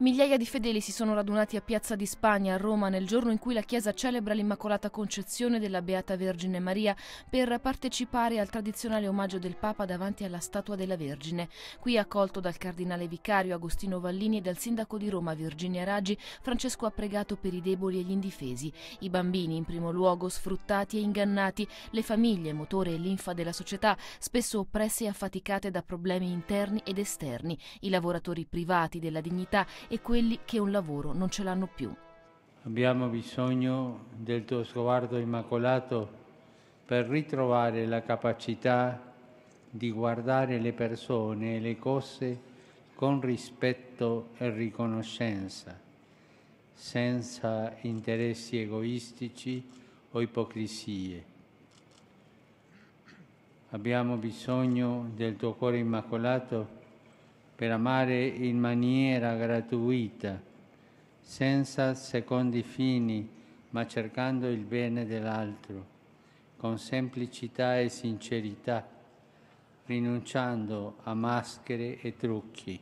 Migliaia di fedeli si sono radunati a Piazza di Spagna a Roma nel giorno in cui la Chiesa celebra l'Immacolata Concezione della Beata Vergine Maria per partecipare al tradizionale omaggio del Papa davanti alla statua della Vergine. Qui accolto dal cardinale vicario Agostino Vallini e dal sindaco di Roma Virginia Raggi, Francesco ha pregato per i deboli e gli indifesi, i bambini in primo luogo sfruttati e ingannati, le famiglie, motore e linfa della società, spesso oppresse e affaticate da problemi interni ed esterni, i lavoratori privati della dignità e quelli che un lavoro non ce l'hanno più. Abbiamo bisogno del tuo sguardo immacolato per ritrovare la capacità di guardare le persone e le cose con rispetto e riconoscenza, senza interessi egoistici o ipocrisie. Abbiamo bisogno del tuo cuore immacolato per amare in maniera gratuita, senza secondi fini, ma cercando il bene dell'altro, con semplicità e sincerità, rinunciando a maschere e trucchi.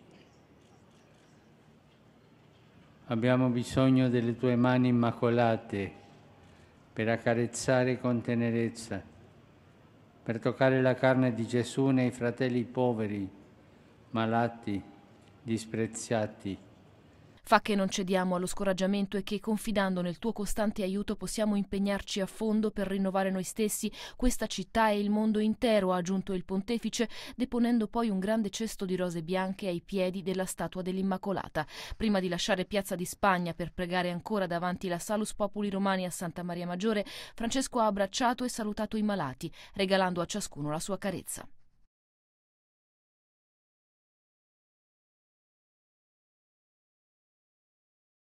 Abbiamo bisogno delle tue mani immacolate per accarezzare con tenerezza, per toccare la carne di Gesù nei fratelli poveri malati, disprezzati. Fa che non cediamo allo scoraggiamento e che, confidando nel tuo costante aiuto, possiamo impegnarci a fondo per rinnovare noi stessi, questa città e il mondo intero, ha aggiunto il pontefice, deponendo poi un grande cesto di rose bianche ai piedi della statua dell'Immacolata, prima di lasciare Piazza di Spagna per pregare ancora davanti la Salus Populi Romani a Santa Maria Maggiore, Francesco ha abbracciato e salutato i malati, regalando a ciascuno la sua carezza.